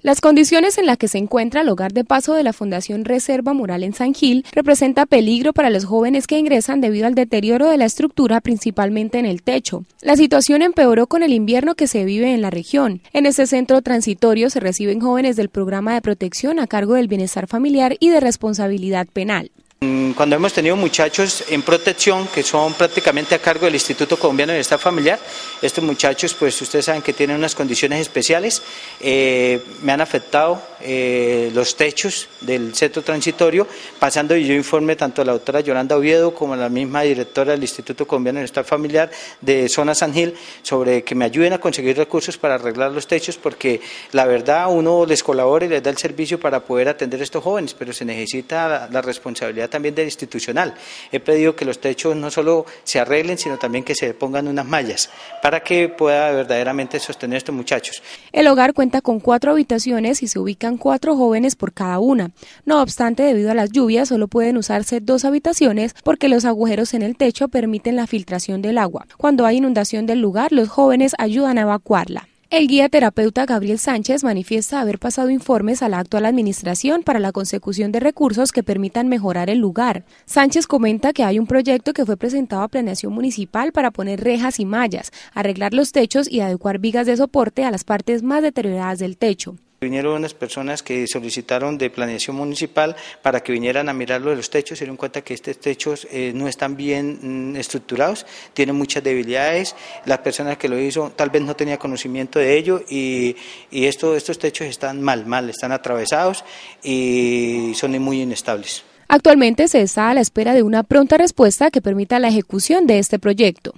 Las condiciones en las que se encuentra el hogar de paso de la Fundación Reserva Moral en San Gil representa peligro para los jóvenes que ingresan debido al deterioro de la estructura, principalmente en el techo. La situación empeoró con el invierno que se vive en la región. En ese centro transitorio se reciben jóvenes del programa de protección a cargo del bienestar familiar y de responsabilidad penal. Mm, cuando hemos tenido muchachos en protección, que son prácticamente a cargo del Instituto Colombiano de Bienestar Familiar, estos muchachos, pues ustedes saben que tienen unas condiciones especiales, eh, me han afectado eh, los techos del centro transitorio, pasando y yo informe tanto a la doctora Yolanda Oviedo como a la misma directora del Instituto Colombiano de Estado Familiar de Zona San Gil sobre que me ayuden a conseguir recursos para arreglar los techos, porque la verdad uno les colabora y les da el servicio para poder atender a estos jóvenes, pero se necesita la, la responsabilidad también del institucional. He pedido que los techos no solo se arreglen, sino también que se pongan unas mallas para que pueda verdaderamente sostener a estos muchachos. El hogar cuenta con cuatro habitaciones y se ubica cuatro jóvenes por cada una. No obstante, debido a las lluvias, solo pueden usarse dos habitaciones porque los agujeros en el techo permiten la filtración del agua. Cuando hay inundación del lugar, los jóvenes ayudan a evacuarla. El guía terapeuta Gabriel Sánchez manifiesta haber pasado informes a la actual administración para la consecución de recursos que permitan mejorar el lugar. Sánchez comenta que hay un proyecto que fue presentado a Planeación Municipal para poner rejas y mallas, arreglar los techos y adecuar vigas de soporte a las partes más deterioradas del techo. Vinieron unas personas que solicitaron de planeación municipal para que vinieran a mirar los techos, se dieron cuenta que estos techos eh, no están bien mm, estructurados, tienen muchas debilidades, Las personas que lo hizo tal vez no tenía conocimiento de ello y, y estos techos están mal, mal, están atravesados y son muy inestables. Actualmente se está a la espera de una pronta respuesta que permita la ejecución de este proyecto.